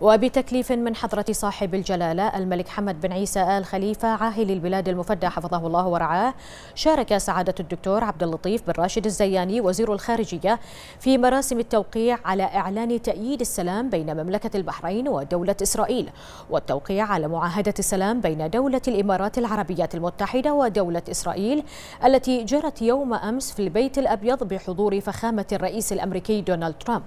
وبتكليف من حضرة صاحب الجلالة الملك حمد بن عيسى آل خليفة عاهل البلاد المفدى حفظه الله ورعاه شارك سعادة الدكتور عبد اللطيف بن راشد الزياني وزير الخارجية في مراسم التوقيع على إعلان تأييد السلام بين مملكة البحرين ودولة إسرائيل والتوقيع على معاهدة السلام بين دولة الإمارات العربية المتحدة ودولة إسرائيل التي جرت يوم أمس في البيت الأبيض بحضور فخامة الرئيس الأمريكي دونالد ترامب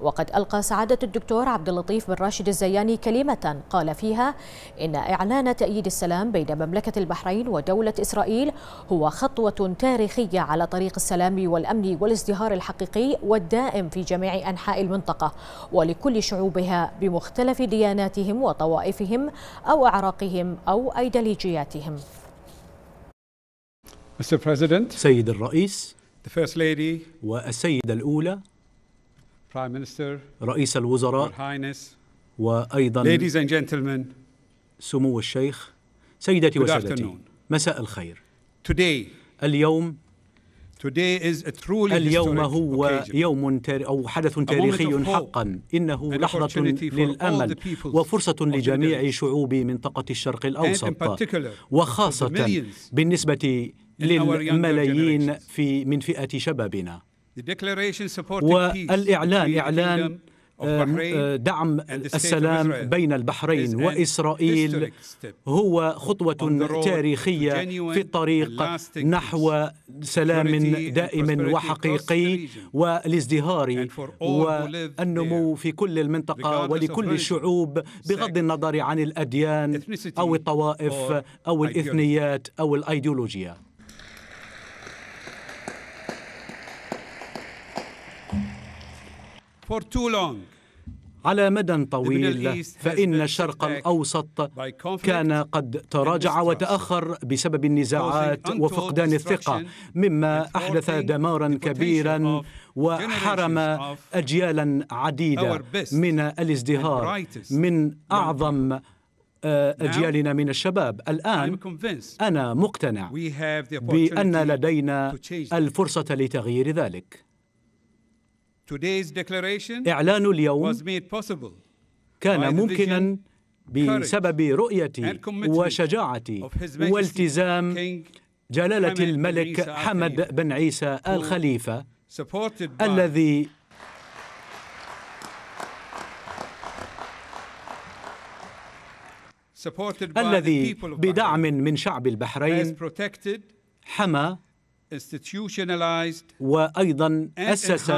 وقد ألقى سعادة الدكتور عبد اللطيف بن راشد الزياني كلمة قال فيها إن إعلان تأييد السلام بين مملكة البحرين ودولة إسرائيل هو خطوة تاريخية على طريق السلام والأمن والازدهار الحقيقي والدائم في جميع أنحاء المنطقة ولكل شعوبها بمختلف دياناتهم وطوائفهم أو أعراقهم أو أيديولوجياتهم سيد الرئيس والسيدة الأولى رئيس الوزراء وأيضا سمو الشيخ سيداتي وسادتي مساء الخير اليوم اليوم هو يوم أو حدث تاريخي حقا إنه لحظة للأمل وفرصة لجميع شعوب منطقة الشرق الأوسط وخاصة بالنسبة للملايين في من فئة شبابنا والإعلان إعلان آه، دعم السلام بين البحرين وإسرائيل هو خطوة تاريخية في الطريق نحو سلام دائم وحقيقي والازدهار والنمو في كل المنطقة ولكل الشعوب بغض النظر عن الأديان أو الطوائف أو الإثنيات أو الأيديولوجيا على مدى طويل فإن الشرق الأوسط كان قد تراجع وتأخر بسبب النزاعات وفقدان الثقة مما أحدث دمارا كبيرا وحرم أجيالا عديدة من الازدهار من أعظم آه، أجيالنا من الشباب الآن أنا مقتنع بأن لدينا الفرصة لتغيير ذلك إعلان اليوم كان ممكناً بسبب رؤيتي وشجاعتي والتزام جلالة الملك حمد بن عيسى الخليفة الذي الذي بدعم من شعب البحرين حمى وأيضا أسس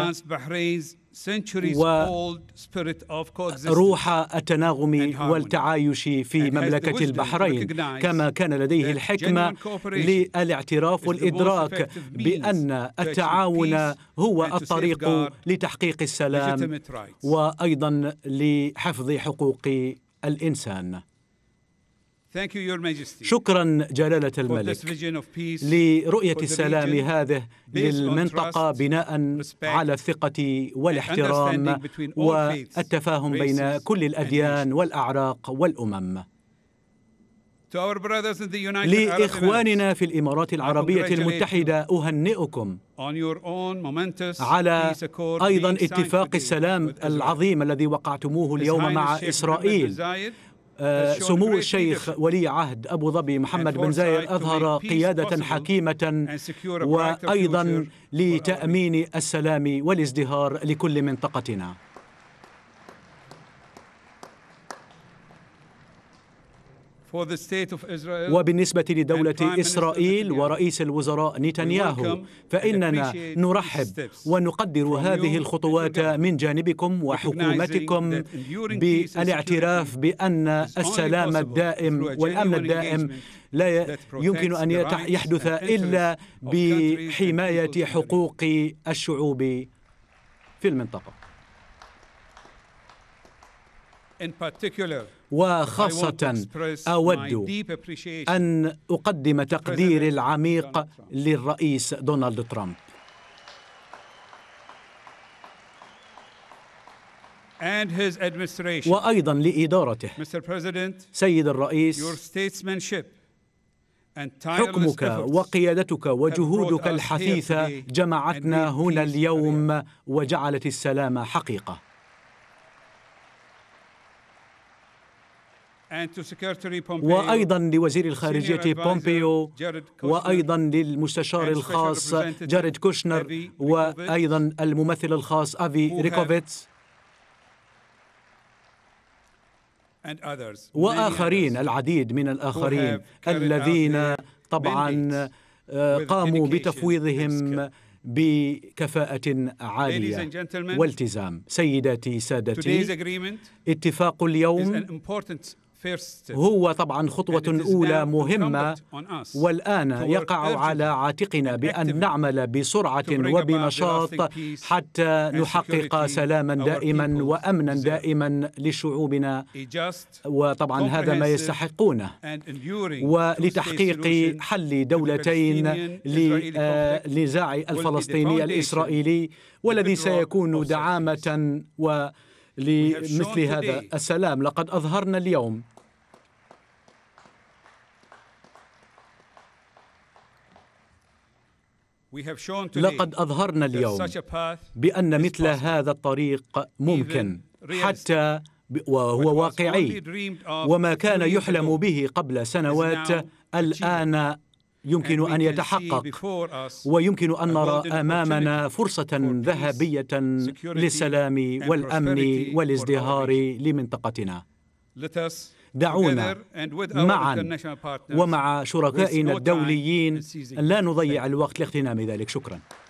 وروح التناغم والتعايش في مملكة البحرين كما كان لديه الحكمة للاعتراف والإدراك بأن التعاون هو الطريق لتحقيق السلام وأيضا لحفظ حقوق الإنسان شكرا جلالة الملك لرؤية السلام هذه للمنطقة بناء على الثقة والاحترام والتفاهم بين كل الأديان والأعراق والأمم لإخواننا في الإمارات العربية المتحدة أهنئكم على أيضا اتفاق السلام العظيم الذي وقعتموه اليوم مع إسرائيل Uh, سمو الشيخ ولي عهد أبو ظبي محمد بن زايد أظهر قيادة حكيمة وأيضا لتأمين السلام والازدهار لكل منطقتنا وبالنسبة لدولة إسرائيل ورئيس الوزراء نتنياهو فإننا نرحب ونقدر هذه الخطوات من جانبكم وحكومتكم بالاعتراف بأن السلام الدائم والأمن الدائم لا يمكن أن يحدث إلا بحماية حقوق الشعوب في المنطقة وخاصة أود أن أقدم تقديري العميق للرئيس دونالد ترامب وأيضا لإدارته سيد الرئيس حكمك وقيادتك وجهودك الحثيثة جمعتنا هنا اليوم وجعلت السلام حقيقه وأيضا لوزير الخارجية بومبيو وأيضا للمستشار الخاص جاريد كوشنر وأيضا الممثل الخاص أفي ريكوفيتس وآخرين العديد من الآخرين الذين طبعا آه، قاموا بتفويضهم بكفاءة عالية والتزام سيداتي سادتي اتفاق اليوم هو طبعا خطوة أولى مهمة والآن يقع على عاتقنا بأن نعمل بسرعة وبنشاط حتى نحقق سلاما دائما وأمنا دائما لشعوبنا وطبعا هذا ما يستحقونه ولتحقيق حل دولتين للنزاع آه، الفلسطيني الإسرائيلي والذي سيكون دعامة و لمثل هذا السلام لقد أظهرنا اليوم لقد أظهرنا اليوم بأن مثل هذا الطريق ممكن حتى وهو واقعي وما كان يحلم به قبل سنوات الآن يمكن ان يتحقق ويمكن ان نرى امامنا فرصه ذهبيه للسلام والامن والازدهار لمنطقتنا دعونا معا ومع شركائنا الدوليين لا نضيع الوقت لاغتنام ذلك شكرا